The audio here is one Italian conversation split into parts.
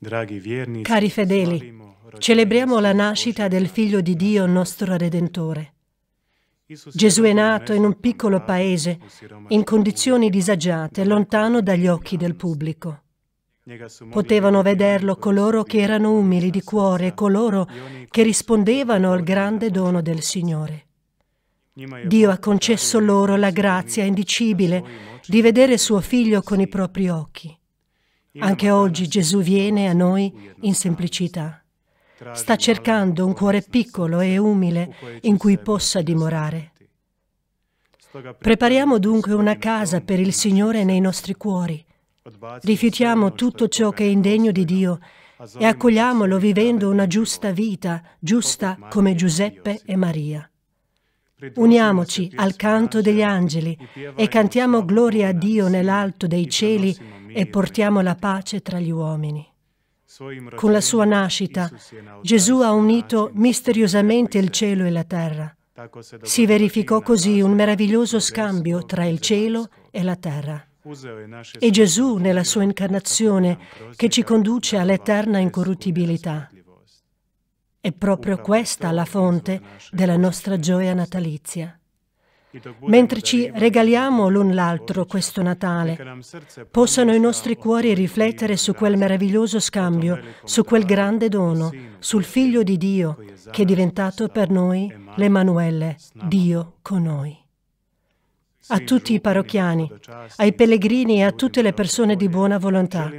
Cari fedeli, celebriamo la nascita del Figlio di Dio, nostro Redentore. Gesù è nato in un piccolo paese, in condizioni disagiate, lontano dagli occhi del pubblico. Potevano vederlo coloro che erano umili di cuore, coloro che rispondevano al grande dono del Signore. Dio ha concesso loro la grazia indicibile di vedere suo figlio con i propri occhi. Anche oggi Gesù viene a noi in semplicità. Sta cercando un cuore piccolo e umile in cui possa dimorare. Prepariamo dunque una casa per il Signore nei nostri cuori. Rifiutiamo tutto ciò che è indegno di Dio e accogliamolo vivendo una giusta vita, giusta come Giuseppe e Maria. Uniamoci al canto degli angeli e cantiamo gloria a Dio nell'alto dei cieli e portiamo la pace tra gli uomini. Con la sua nascita Gesù ha unito misteriosamente il cielo e la terra. Si verificò così un meraviglioso scambio tra il cielo e la terra. E Gesù, nella sua incarnazione, che ci conduce all'eterna incorruttibilità. È proprio questa la fonte della nostra gioia natalizia. Mentre ci regaliamo l'un l'altro questo Natale, possano i nostri cuori riflettere su quel meraviglioso scambio, su quel grande dono, sul Figlio di Dio che è diventato per noi l'Emanuele, Dio con noi. A tutti i parrocchiani, ai pellegrini e a tutte le persone di buona volontà,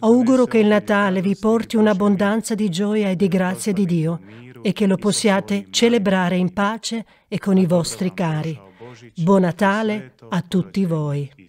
auguro che il Natale vi porti un'abbondanza di gioia e di grazia di Dio, e che lo possiate celebrare in pace e con i vostri cari. Buon Natale a tutti voi.